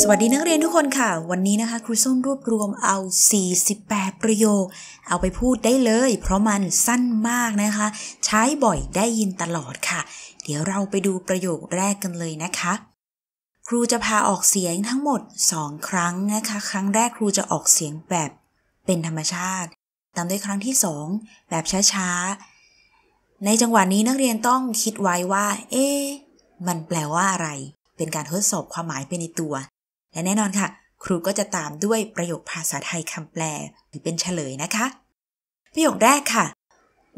สวัสดีนักเรียนทุกคนค่ะ วันนี้นะคะครูส้มรวบรวมเอา 48 ประโยค เอาไปพูดได้เลย เพราะมันสั้นมากนะคะ ใช้บ่อยได้ยินตลอดค่ะ เดี๋ยวเราไปดูประโยคแรกกันเลยนะคะ ครูจะพาออกเสียงทั้งหมด 2 ครั้งนะคะ ครั้งแรกครูจะออกเสียงแบบเป็นธรรมชาติ ตามด้วยครั้งที่ 2 แบบช้าๆ ในจังหวะนี้นักเรียนต้องคิดไว้ว่า เอ๊มันแปลว่าอะไร เป็นการทดสอบความหมายไปในตัวและแน่นอนค่ะ ครูก็จะตามด้วยประโยคภาษาไทยคำแปลหรือเป็นเฉลยนะคะ ประโยคแรกค่ะ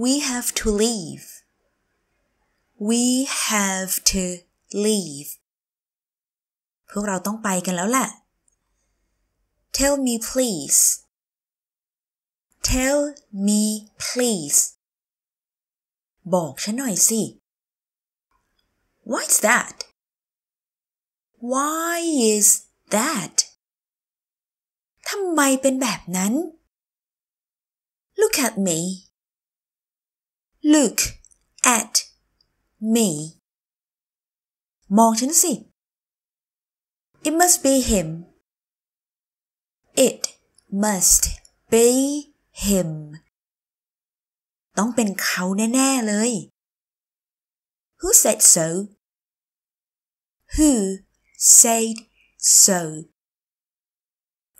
we have to leave we have to leave พวกเราต้องไปกันแล้วแหละ tell me please tell me please บอกฉันหน่อยสิ what's that why is that ทำไมเป็นแบบนั้น Look at me Look at me มองฉันสิ It must be him It must be him ต้องเป็นเขาแน่ๆเลย Who said so? Who said so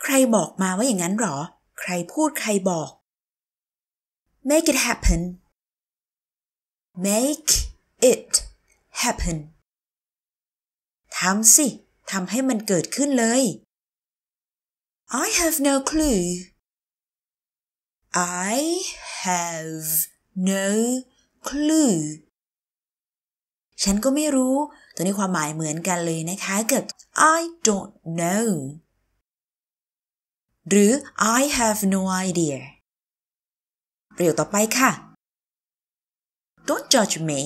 ใครบอกมาว่าอย่างนั้นหรอ ใครพูดใครบอก make it happen make it happen ทำสิทำให้มันเกิดขึ้นเลย I have no clue I have no clue ฉันก็ไม่รู้ตัวนี้ความหมายเหมือนกันเลยนะคะเกือบ I don't know หรือ I have no idea ประโยคต่อไปค่ะ Don't judge me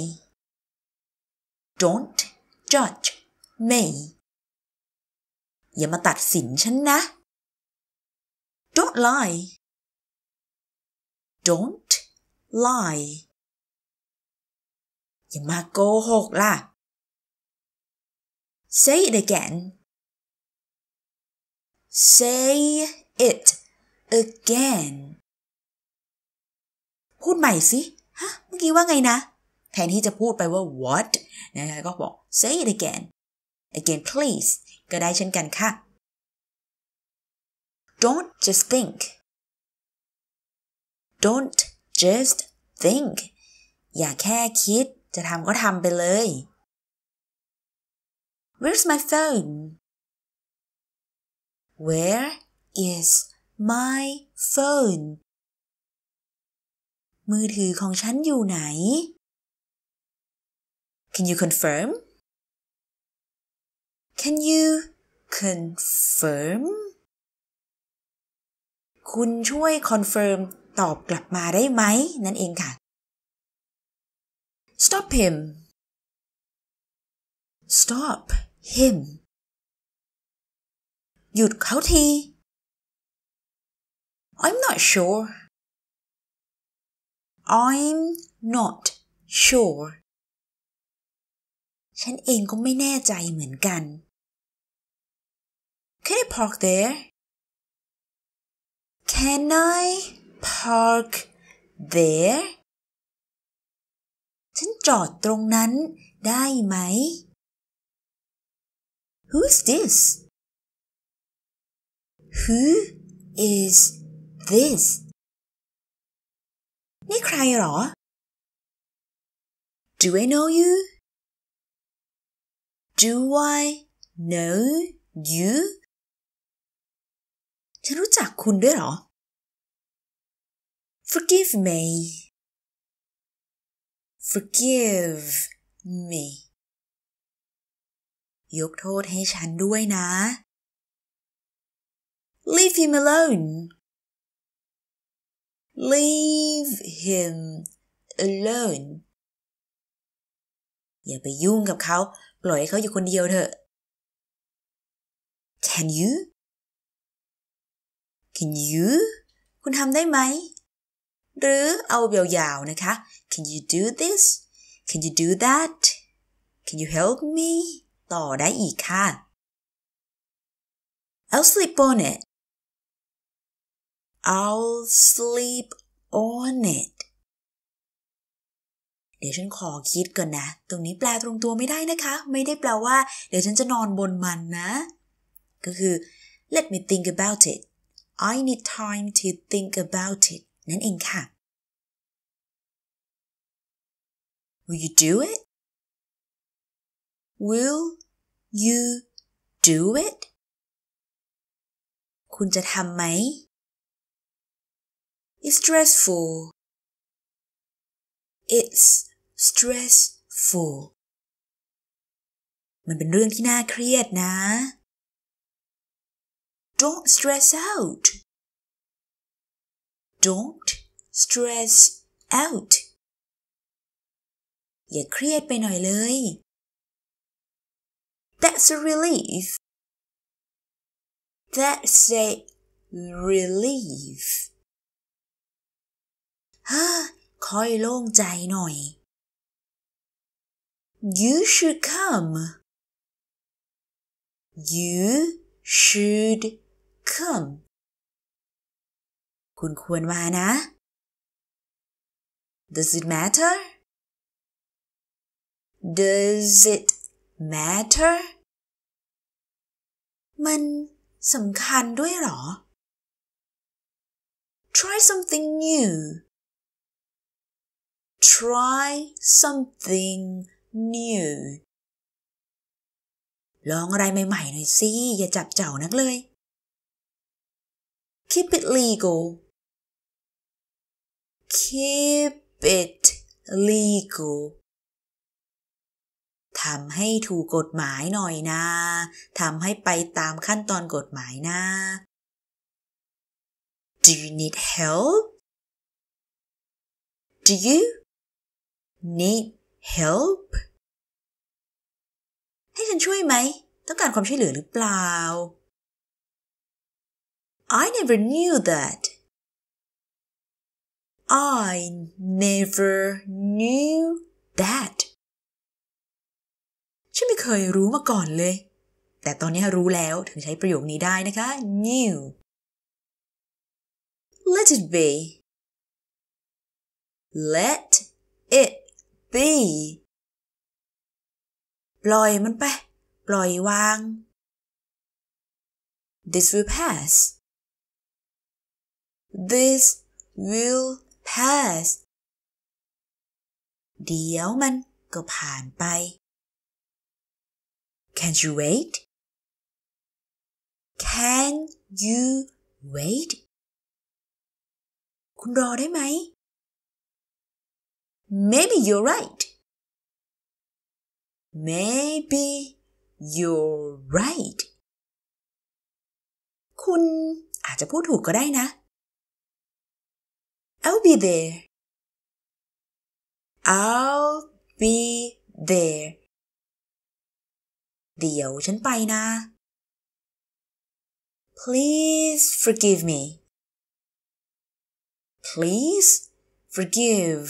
Don't judge me อย่ามาตัดสินฉันนะ Don't lie Don't lie อย่ามาโกหกล่ะ Say it again. Say it again. พูดใหม่สิฮะเมื่อกี้ว่าไงนะ แทนที่จะพูดไปว่า what นะคะก็บอก say it again again please ก็ได้เช่นกันค่ะ Don't just think Don't just think อย่าแค่คิดจะทำก็ทำไปเลย Where's my phone? Where is my phone? มือถือของฉันอยู่ไหน Can you confirm? Can you confirm? คุณช่วย confirm ตอบกลับมาได้ไหม นั่นเองค่ะ Stop him. Stop him หยุดเขาที I'm not sure I'm not sure ฉันเองก็ไม่แน่ใจเหมือนกัน Can I park there? Can I park there? ฉันจอดตรงนั้นได้ไหม Who's this? Who is this? นี่ใครหรอ Do I know you? Do I know you? ฉันรู้จักคุณด้วยหรอ Forgive me. Forgive me. ยกโทษให้ฉันด้วยนะ Leave him alone Leave him alone อย่าไปยุ่งกับเขาปล่อยให้เขาอยู่คนเดียวเถอะ Can you Can you คุณทำได้ไหม หรือเอาเบียวยาวนะคะ Can you do this Can you do that Can you help me ต่อได้อีกค่ะ I'll sleep on it I'll sleep on it เดี๋ยวฉันขอคิดก่อนนะ ตรงนี้แปลตรงตัวไม่ได้นะคะ ไม่ได้แปลว่า เดี๋ยวฉันจะนอนบนมันนะ ก็คือ let me think about it I need time to think about it นั่นเองค่ะ Will you do it? Will you do it คุณจะทำไหม It's stressful It's stressful มันเป็นเรื่องที่น่าเครียดนะ Don't stress out Don't stress out อย่าเครียดไปหน่อยเลย That's a relief. That's a relief. noi. Ah, you should come. You should come. คุณควรมานะ Does it matter? Does it matter มันสำคัญด้วยหรอ try something new try something new ลองอะไรใหม่ๆหน่อยสิ อย่าจับเจ้านักเลย keep it legal keep it legal ทำให้ถูกกฎหมายหน่อยนะทำให้ไปตามขั้นตอนกฎหมายนะ Do you need help? Do you need help? ให้ฉันช่วยไหม ต้องการความช่วยเหลือหรือเปล่า I never knew that. I never knew that. ไม่เคยรู้มาก่อนเลย แต่ตอนนี้รู้แล้วถึงใช้ประโยคนี้ได้นะคะ new let it be let it be ปล่อยมันไป ปล่อยวาง this will pass this will pass เดี๋ยวมันก็ผ่านไป Can't you wait? Can you wait? คุณรอได้ไหม Maybe you're right. Maybe you're right. คุณอาจจะพูดถูกก็ได้นะ I'll be there. I'll be there. เดี๋ยวฉันไปนะ Please forgive me. Please forgive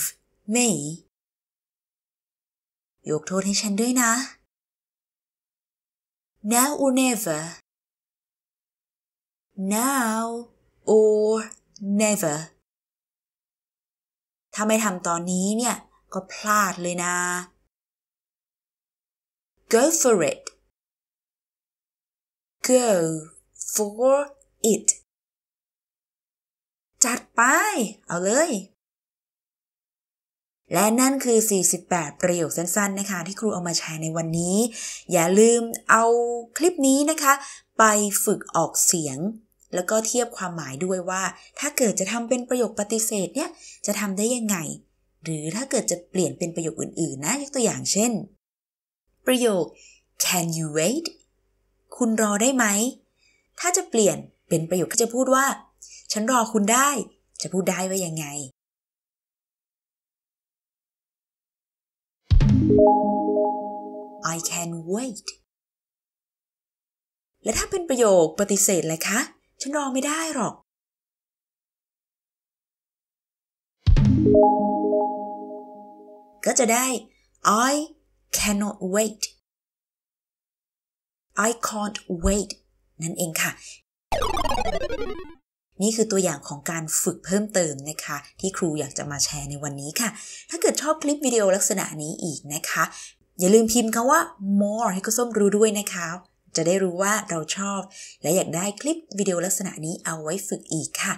me. ยกโทษให้ฉันด้วยนะ Now or never. Now or never. ถ้าไม่ทำตอนนี้เนี่ย ก็พลาดเลยนะ Go for it go for it จัดไป เอาเลย และนั่นคือ 48 ประโยคสั้นๆ นะคะ ที่ครูเอามาใช้ในวันนี้ อย่าลืมเอาคลิปนี้นะคะ ไปฝึกออกเสียง แล้วก็เทียบความหมายด้วยว่า ถ้าเกิดจะทำเป็นประโยคปฏิเสธเนี่ย จะทำได้ยังไง หรือถ้าเกิดจะเปลี่ยนเป็นประโยคอื่น ๆ นะยกตัวอย่างเช่น ประโยค can you wait คุณรอได้ไหม ถ้าจะเปลี่ยนเป็นประโยคที่จะพูดว่า ฉันรอคุณได้ จะพูดได้ว่ายังไง I can wait และถ้าเป็นประโยคปฏิเสธเลยคะ ฉันรอไม่ได้หรอก ก็จะได้ I cannot wait I can't wait นั่นเองค่ะ นี่คือตัวอย่างของการฝึก เพิ่มเติมนะคะ ที่ครูอยากจะมาแชร์ในวันนี้ค่ะ ถ้าเกิดชอบคลิปวิดีโอลักษณะนี้อีกนะคะอย่าลืมพิมพ์คำว่า more ให้ก็ส้มรู้ด้วยนะคะ จะได้รู้ว่าเราชอบ และอยากได้คลิปวิดีโอลักษณะนี้เอาไว้ฝึกอีกค่ะ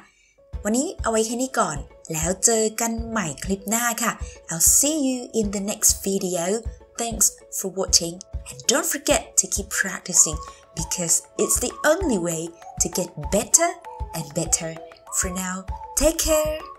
วันนี้เอาไว้แค่นี้ก่อน แล้วเจอกันใหม่คลิปหน้าค่ะ I'll see you in the next video thanks for watching And don't forget to keep practicing because it's the only way to get better and better. For now, take care.